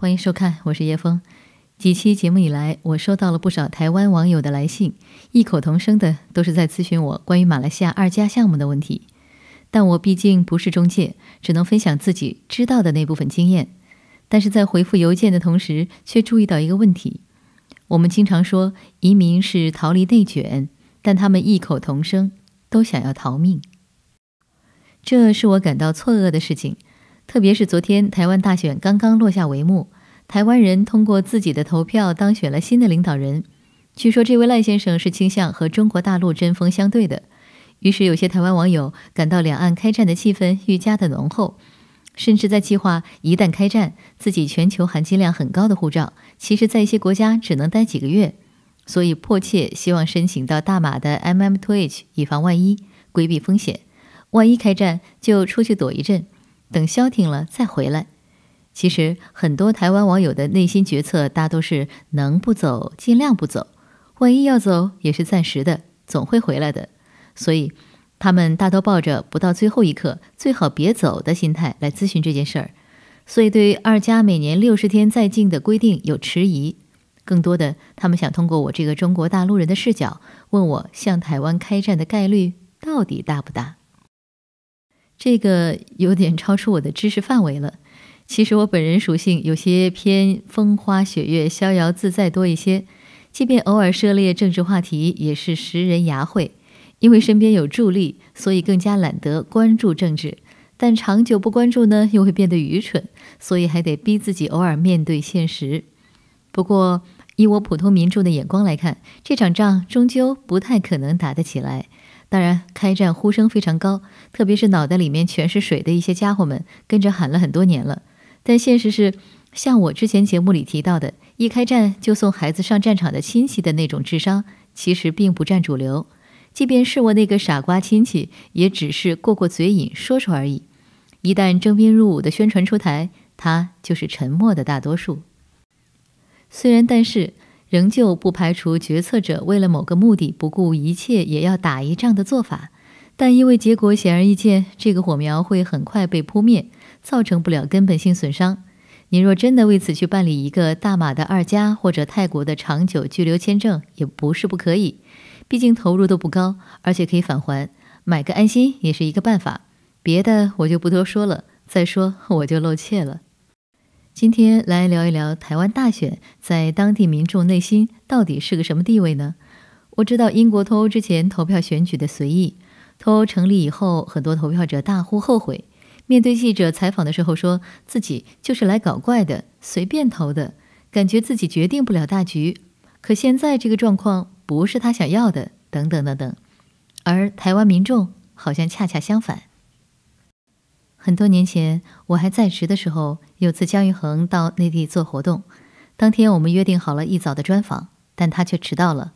欢迎收看，我是叶峰。几期节目以来，我收到了不少台湾网友的来信，异口同声的都是在咨询我关于马来西亚二加项目的问题。但我毕竟不是中介，只能分享自己知道的那部分经验。但是在回复邮件的同时，却注意到一个问题：我们经常说移民是逃离内卷，但他们异口同声都想要逃命，这是我感到错愕的事情。特别是昨天台湾大选刚刚落下帷幕，台湾人通过自己的投票当选了新的领导人。据说这位赖先生是倾向和中国大陆针锋相对的，于是有些台湾网友感到两岸开战的气氛愈加的浓厚，甚至在计划一旦开战，自己全球含金量很高的护照，其实在一些国家只能待几个月，所以迫切希望申请到大马的 MMTOH，以防万一，规避风险。万一开战，就出去躲一阵。等消停了再回来。其实很多台湾网友的内心决策大都是能不走尽量不走，万一要走也是暂时的，总会回来的。所以他们大都抱着不到最后一刻最好别走的心态来咨询这件事儿，所以对二加每年六十天在境的规定有迟疑。更多的他们想通过我这个中国大陆人的视角，问我向台湾开战的概率到底大不大。这个有点超出我的知识范围了。其实我本人属性有些偏风花雪月、逍遥自在多一些，即便偶尔涉猎政治话题，也是识人牙慧。因为身边有助力，所以更加懒得关注政治。但长久不关注呢，又会变得愚蠢，所以还得逼自己偶尔面对现实。不过，以我普通民众的眼光来看，这场仗终究不太可能打得起来。当然，开战呼声非常高，特别是脑袋里面全是水的一些家伙们，跟着喊了很多年了。但现实是，像我之前节目里提到的，一开战就送孩子上战场的亲戚的那种智商，其实并不占主流。即便是我那个傻瓜亲戚，也只是过过嘴瘾，说说而已。一旦征兵入伍的宣传出台，他就是沉默的大多数。虽然，但是。仍旧不排除决策者为了某个目的不顾一切也要打一仗的做法，但因为结果显而易见，这个火苗会很快被扑灭，造成不了根本性损伤。您若真的为此去办理一个大马的二加或者泰国的长久居留签证，也不是不可以，毕竟投入都不高，而且可以返还，买个安心也是一个办法。别的我就不多说了，再说我就露怯了。今天来聊一聊台湾大选，在当地民众内心到底是个什么地位呢？我知道英国脱欧之前投票选举的随意，脱欧成立以后，很多投票者大呼后悔。面对记者采访的时候，说自己就是来搞怪的，随便投的，感觉自己决定不了大局。可现在这个状况不是他想要的，等等等等。而台湾民众好像恰恰相反。很多年前，我还在职的时候，有次姜育恒到内地做活动，当天我们约定好了一早的专访，但他却迟到了。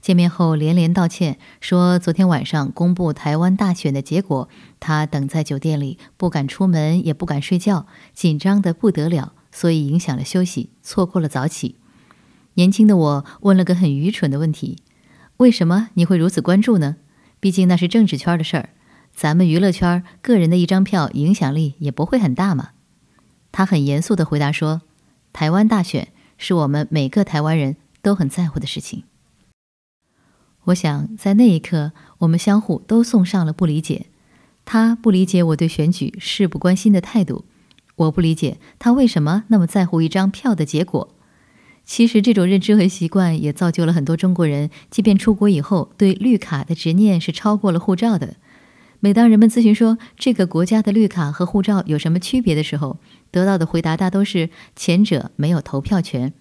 见面后连连道歉，说昨天晚上公布台湾大选的结果，他等在酒店里，不敢出门，也不敢睡觉，紧张的不得了，所以影响了休息，错过了早起。年轻的我问了个很愚蠢的问题：“为什么你会如此关注呢？毕竟那是政治圈的事儿。”咱们娱乐圈个人的一张票影响力也不会很大嘛。他很严肃地回答说：“台湾大选是我们每个台湾人都很在乎的事情。”我想在那一刻，我们相互都送上了不理解。他不理解我对选举事不关心的态度，我不理解他为什么那么在乎一张票的结果。其实这种认知和习惯也造就了很多中国人，即便出国以后，对绿卡的执念是超过了护照的。每当人们咨询说这个国家的绿卡和护照有什么区别的时候，得到的回答大都是前者没有投票权。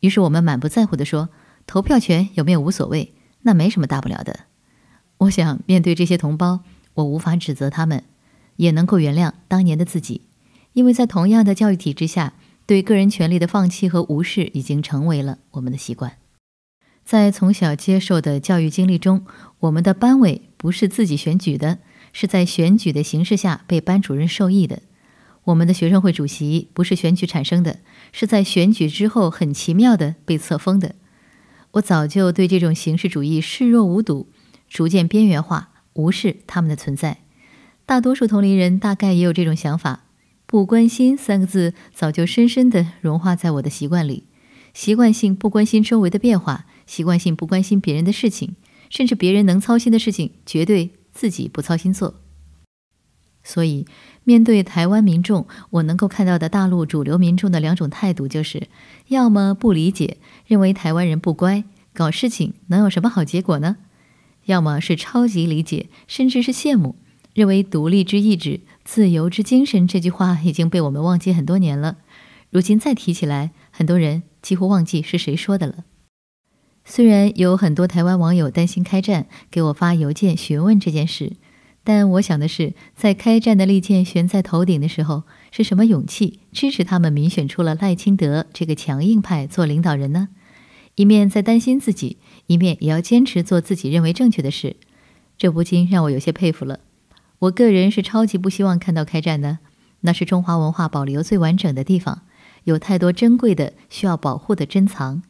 于是我们满不在乎地说：“投票权有没有无所谓，那没什么大不了的。”我想，面对这些同胞，我无法指责他们，也能够原谅当年的自己，因为在同样的教育体制下，对个人权利的放弃和无视已经成为了我们的习惯。在从小接受的教育经历中，我们的班委不是自己选举的。是在选举的形式下被班主任授意的。我们的学生会主席不是选举产生的，是在选举之后很奇妙的被册封的。我早就对这种形式主义视若无睹，逐渐边缘化，无视他们的存在。大多数同龄人大概也有这种想法，不关心三个字早就深深的融化在我的习惯里，习惯性不关心周围的变化，习惯性不关心别人的事情，甚至别人能操心的事情绝对。自己不操心做，所以面对台湾民众，我能够看到的大陆主流民众的两种态度就是：要么不理解，认为台湾人不乖，搞事情能有什么好结果呢？要么是超级理解，甚至是羡慕，认为“独立之意志，自由之精神”这句话已经被我们忘记很多年了，如今再提起来，很多人几乎忘记是谁说的了。虽然有很多台湾网友担心开战，给我发邮件询问这件事，但我想的是，在开战的利剑悬在头顶的时候，是什么勇气支持他们民选出了赖清德这个强硬派做领导人呢？一面在担心自己，一面也要坚持做自己认为正确的事，这不禁让我有些佩服了。我个人是超级不希望看到开战的，那是中华文化保留最完整的地方，有太多珍贵的需要保护的珍藏。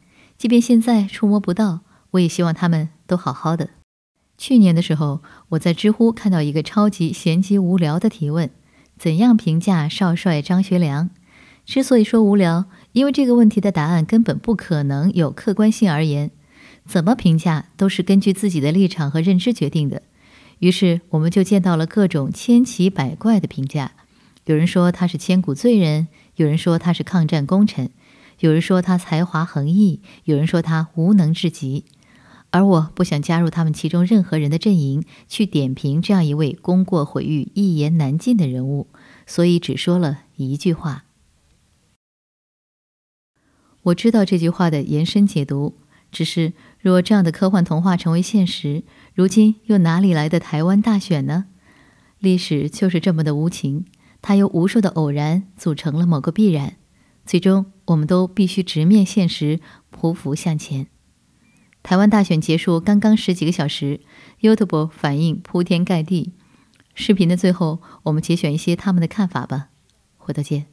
即便现在触摸不到，我也希望他们都好好的。去年的时候，我在知乎看到一个超级闲极无聊的提问：怎样评价少帅张学良？之所以说无聊，因为这个问题的答案根本不可能有客观性而言，怎么评价都是根据自己的立场和认知决定的。于是我们就见到了各种千奇百怪的评价。有人说他是千古罪人，有人说他是抗战功臣。有人说他才华横溢，有人说他无能至极，而我不想加入他们其中任何人的阵营去点评这样一位功过毁誉一言难尽的人物，所以只说了一句话。我知道这句话的延伸解读，只是若这样的科幻童话成为现实，如今又哪里来的台湾大选呢？历史就是这么的无情，它由无数的偶然组成了某个必然。最终，我们都必须直面现实，匍匐向前。台湾大选结束刚刚十几个小时，YouTube 反应铺天盖地。视频的最后，我们节选一些他们的看法吧。回头见。